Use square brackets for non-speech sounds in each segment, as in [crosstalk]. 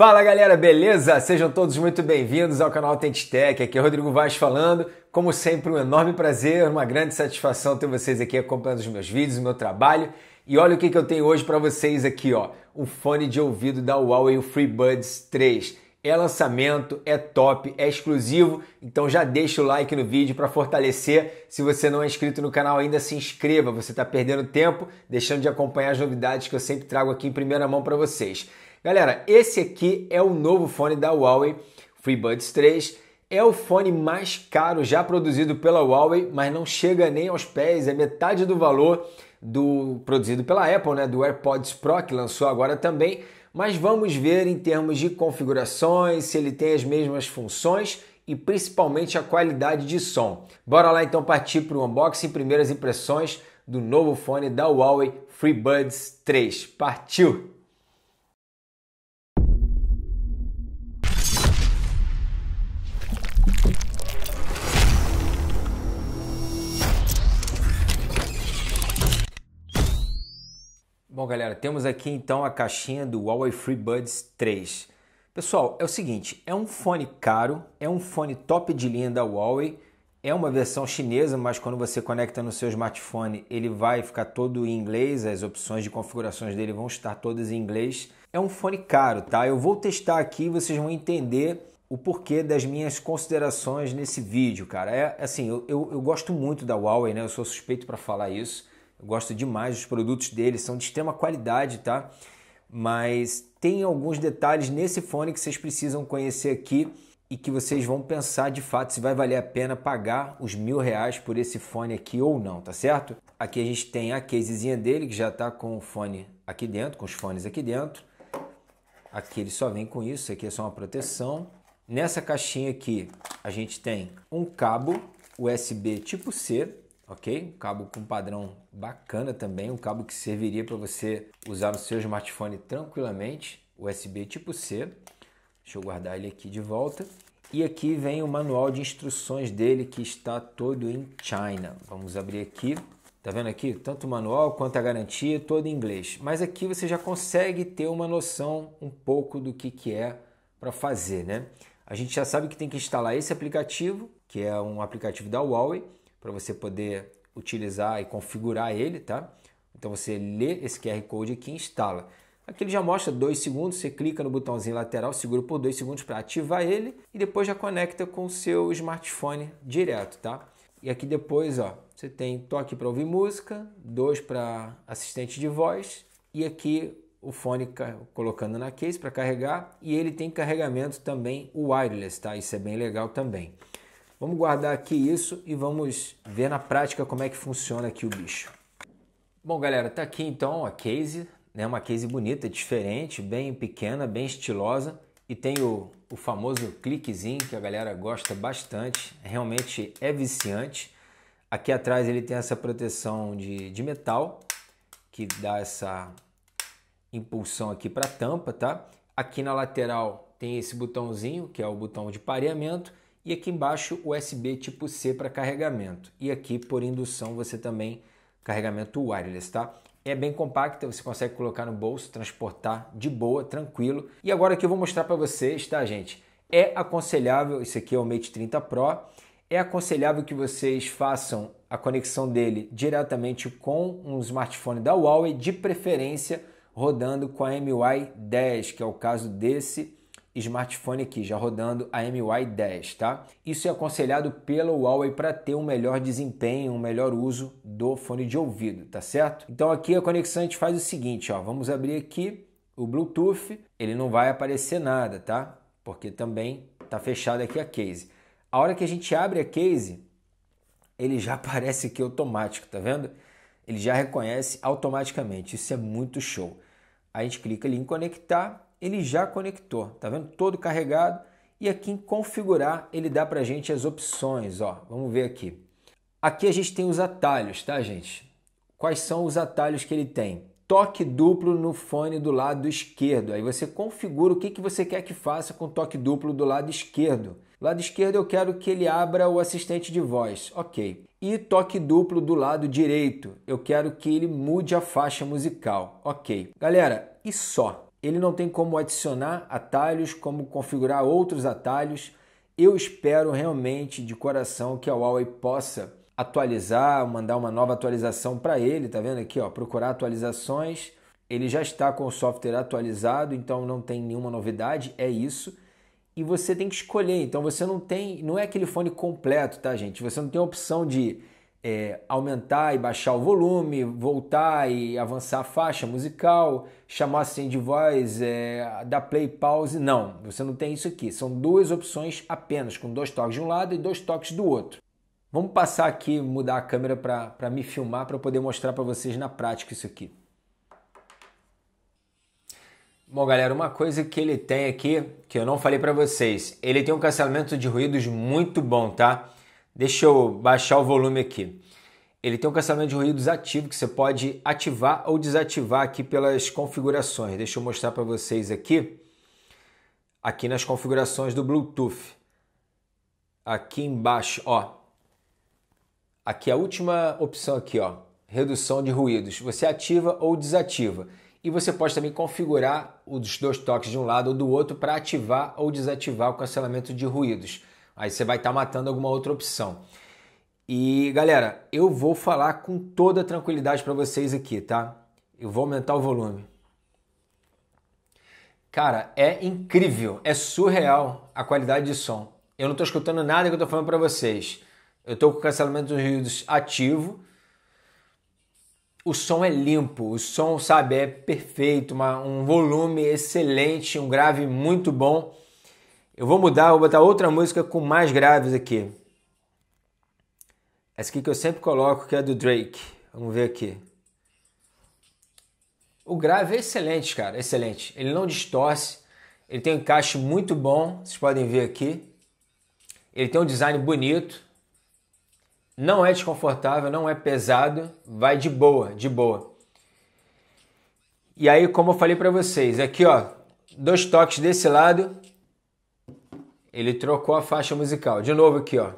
Fala galera, beleza? Sejam todos muito bem-vindos ao canal Tech, Aqui é Rodrigo Vaz falando. Como sempre, um enorme prazer, uma grande satisfação ter vocês aqui acompanhando os meus vídeos, o meu trabalho. E olha o que, que eu tenho hoje para vocês aqui, ó. Um fone de ouvido da Huawei, o FreeBuds 3. É lançamento, é top, é exclusivo, então já deixa o like no vídeo para fortalecer. Se você não é inscrito no canal ainda, se inscreva, você está perdendo tempo, deixando de acompanhar as novidades que eu sempre trago aqui em primeira mão para vocês. Galera, esse aqui é o novo fone da Huawei, FreeBuds 3. É o fone mais caro já produzido pela Huawei, mas não chega nem aos pés, é metade do valor do produzido pela Apple, né, do AirPods Pro que lançou agora também, mas vamos ver em termos de configurações se ele tem as mesmas funções e principalmente a qualidade de som. Bora lá então partir para o unboxing primeiras impressões do novo fone da Huawei FreeBuds 3. Partiu! Bom, galera, temos aqui então a caixinha do Huawei FreeBuds 3. Pessoal, é o seguinte, é um fone caro, é um fone top de linha da Huawei, é uma versão chinesa, mas quando você conecta no seu smartphone, ele vai ficar todo em inglês, as opções de configurações dele vão estar todas em inglês. É um fone caro, tá? Eu vou testar aqui, vocês vão entender o porquê das minhas considerações nesse vídeo, cara. É assim, eu, eu, eu gosto muito da Huawei, né? Eu sou suspeito para falar isso eu gosto demais dos produtos dele, são de extrema qualidade, tá? Mas tem alguns detalhes nesse fone que vocês precisam conhecer aqui e que vocês vão pensar de fato se vai valer a pena pagar os mil reais por esse fone aqui ou não, tá certo? Aqui a gente tem a casezinha dele que já está com o fone aqui dentro, com os fones aqui dentro. Aqui ele só vem com isso, aqui é só uma proteção. Nessa caixinha aqui a gente tem um cabo USB tipo C ok? Um cabo com padrão bacana também, um cabo que serviria para você usar no seu smartphone tranquilamente, USB tipo C. Deixa eu guardar ele aqui de volta. E aqui vem o manual de instruções dele que está todo em China. Vamos abrir aqui. Tá vendo aqui? Tanto o manual quanto a garantia, todo em inglês. Mas aqui você já consegue ter uma noção um pouco do que, que é para fazer, né? A gente já sabe que tem que instalar esse aplicativo, que é um aplicativo da Huawei, para você poder utilizar e configurar ele, tá? Então você lê esse QR Code aqui e instala. Aqui ele já mostra dois segundos, você clica no botãozinho lateral, segura por dois segundos para ativar ele e depois já conecta com o seu smartphone direto, tá? E aqui depois, ó, você tem toque para ouvir música, dois para assistente de voz e aqui o fone colocando na case para carregar e ele tem carregamento também wireless, tá? Isso é bem legal também. Vamos guardar aqui isso e vamos ver na prática como é que funciona aqui o bicho. Bom, galera, tá aqui então a case, né? Uma case bonita, diferente, bem pequena, bem estilosa e tem o, o famoso cliquezinho que a galera gosta bastante, realmente é viciante. Aqui atrás ele tem essa proteção de, de metal que dá essa impulsão aqui para a tampa, tá? Aqui na lateral tem esse botãozinho que é o botão de pareamento e aqui embaixo USB tipo C para carregamento. E aqui por indução você também carregamento wireless, tá? É bem compacta, você consegue colocar no bolso, transportar de boa, tranquilo. E agora que eu vou mostrar para vocês, tá, gente? É aconselhável, esse aqui é o Mate 30 Pro, é aconselhável que vocês façam a conexão dele diretamente com um smartphone da Huawei, de preferência rodando com a MY10, que é o caso desse smartphone aqui, já rodando a MY10, tá? Isso é aconselhado pela Huawei para ter um melhor desempenho, um melhor uso do fone de ouvido, tá certo? Então aqui a conexão a gente faz o seguinte, ó, vamos abrir aqui o Bluetooth, ele não vai aparecer nada, tá? Porque também tá fechada aqui a case. A hora que a gente abre a case, ele já [laughs] aparece aqui automático, tá vendo? Ele já reconhece automaticamente, isso é muito show. A gente clica ali em conectar, ele já conectou, tá vendo? Todo carregado. E aqui em configurar, ele dá pra gente as opções, ó. Vamos ver aqui. Aqui a gente tem os atalhos, tá, gente? Quais são os atalhos que ele tem? Toque duplo no fone do lado esquerdo. Aí você configura o que, que você quer que faça com toque duplo do lado esquerdo. Lado esquerdo eu quero que ele abra o assistente de voz, ok. E toque duplo do lado direito, eu quero que ele mude a faixa musical, ok. Galera, e só? ele não tem como adicionar atalhos, como configurar outros atalhos. Eu espero realmente de coração que a Huawei possa atualizar, mandar uma nova atualização para ele, tá vendo aqui, ó, procurar atualizações. Ele já está com o software atualizado, então não tem nenhuma novidade, é isso. E você tem que escolher, então você não tem, não é aquele fone completo, tá, gente? Você não tem a opção de é, aumentar e baixar o volume, voltar e avançar a faixa musical, chamar assim de voz, é, dar play pause. Não, você não tem isso aqui. São duas opções apenas, com dois toques de um lado e dois toques do outro. Vamos passar aqui, mudar a câmera para me filmar, para poder mostrar para vocês na prática isso aqui. Bom, galera, uma coisa que ele tem aqui, que eu não falei para vocês, ele tem um cancelamento de ruídos muito bom, tá? Deixa eu baixar o volume aqui. Ele tem um cancelamento de ruídos ativo que você pode ativar ou desativar aqui pelas configurações. Deixa eu mostrar para vocês aqui. Aqui nas configurações do Bluetooth. Aqui embaixo, ó. Aqui a última opção aqui, ó. Redução de ruídos. Você ativa ou desativa. E você pode também configurar os dois toques de um lado ou do outro para ativar ou desativar o cancelamento de ruídos. Aí você vai estar tá matando alguma outra opção. E galera, eu vou falar com toda tranquilidade para vocês aqui, tá? Eu vou aumentar o volume. Cara, é incrível, é surreal a qualidade de som. Eu não estou escutando nada que eu estou falando para vocês. Eu estou com o cancelamento dos ruídos ativo. O som é limpo, o som, sabe, é perfeito, uma, um volume excelente, um grave muito bom. Eu vou mudar, vou botar outra música com mais graves aqui. Essa aqui que eu sempre coloco, que é do Drake. Vamos ver aqui. O grave é excelente, cara, excelente. Ele não distorce, ele tem um encaixe muito bom, vocês podem ver aqui. Ele tem um design bonito. Não é desconfortável, não é pesado, vai de boa, de boa. E aí, como eu falei para vocês, aqui ó, dois toques desse lado ele trocou a faixa musical. De novo aqui, ó.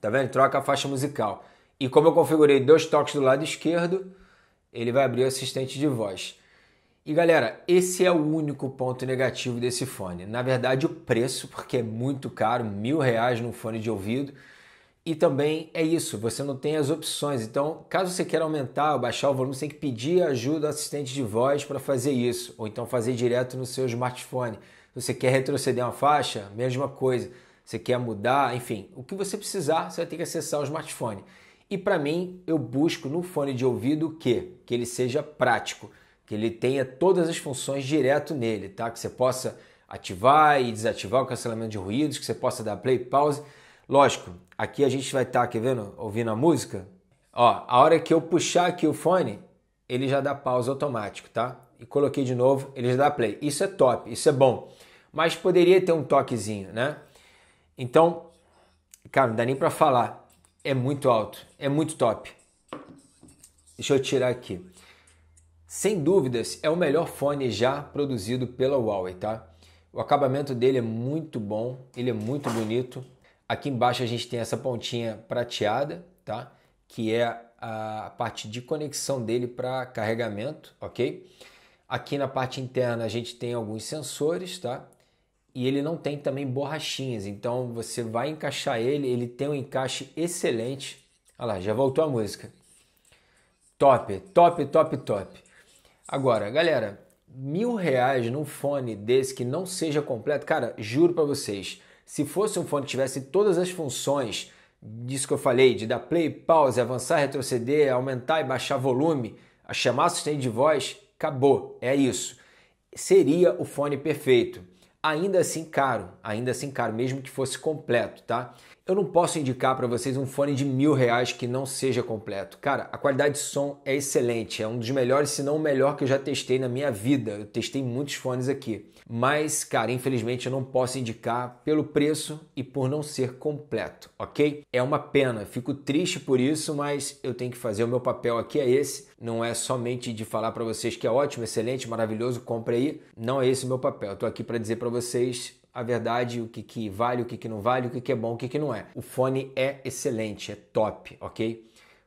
Tá vendo? Troca a faixa musical. E como eu configurei dois toques do lado esquerdo, ele vai abrir o assistente de voz. E galera, esse é o único ponto negativo desse fone. Na verdade, o preço, porque é muito caro, mil reais num fone de ouvido. E também é isso, você não tem as opções. Então, caso você queira aumentar ou baixar o volume, você tem que pedir ajuda ao assistente de voz para fazer isso, ou então fazer direto no seu smartphone. Você quer retroceder uma faixa? Mesma coisa. Você quer mudar? Enfim, o que você precisar, você vai ter que acessar o smartphone. E para mim, eu busco no fone de ouvido o quê? Que ele seja prático, que ele tenha todas as funções direto nele, tá? Que você possa ativar e desativar o cancelamento de ruídos, que você possa dar play, pause. Lógico, aqui a gente vai estar, tá, quer vendo, ouvindo a música. Ó, a hora que eu puxar aqui o fone, ele já dá pausa automático, tá? E coloquei de novo, ele já dá play. Isso é top, isso é bom mas poderia ter um toquezinho, né? Então, cara, não dá nem para falar. É muito alto, é muito top. Deixa eu tirar aqui. Sem dúvidas, é o melhor fone já produzido pela Huawei, tá? O acabamento dele é muito bom, ele é muito bonito. Aqui embaixo a gente tem essa pontinha prateada, tá? Que é a parte de conexão dele para carregamento, ok? Aqui na parte interna a gente tem alguns sensores, tá? e ele não tem também borrachinhas, então você vai encaixar ele, ele tem um encaixe excelente. Olha lá, já voltou a música. Top, top, top, top. Agora, galera, mil reais num fone desse que não seja completo, cara, juro para vocês, se fosse um fone que tivesse todas as funções disso que eu falei, de dar play, pause, avançar, retroceder, aumentar e baixar volume, chamar assistente de voz, acabou, é isso. Seria o fone perfeito ainda assim caro, ainda assim caro, mesmo que fosse completo, tá? Eu não posso indicar para vocês um fone de mil reais que não seja completo. Cara, a qualidade de som é excelente, é um dos melhores, se não o melhor que eu já testei na minha vida. Eu testei muitos fones aqui, mas, cara, infelizmente eu não posso indicar pelo preço e por não ser completo, ok? É uma pena, fico triste por isso, mas eu tenho que fazer o meu papel aqui é esse. Não é somente de falar para vocês que é ótimo, excelente, maravilhoso, compre aí. Não é esse o meu papel. Eu tô aqui para dizer para vocês a verdade, o que, que vale, o que, que não vale, o que, que é bom, o que, que não é. O fone é excelente, é top, ok?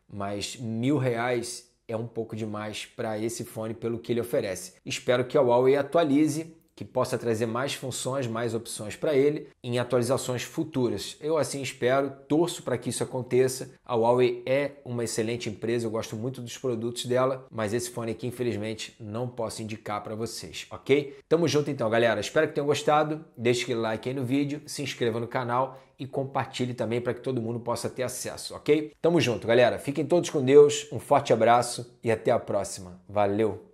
Mas mil reais é um pouco demais para esse fone pelo que ele oferece. Espero que a Huawei atualize que possa trazer mais funções, mais opções para ele em atualizações futuras. Eu assim espero, torço para que isso aconteça. A Huawei é uma excelente empresa, eu gosto muito dos produtos dela, mas esse fone aqui infelizmente não posso indicar para vocês, ok? Tamo junto então, galera. Espero que tenham gostado. Deixe aquele like aí no vídeo, se inscreva no canal e compartilhe também para que todo mundo possa ter acesso, ok? Tamo junto, galera. Fiquem todos com Deus, um forte abraço e até a próxima. Valeu!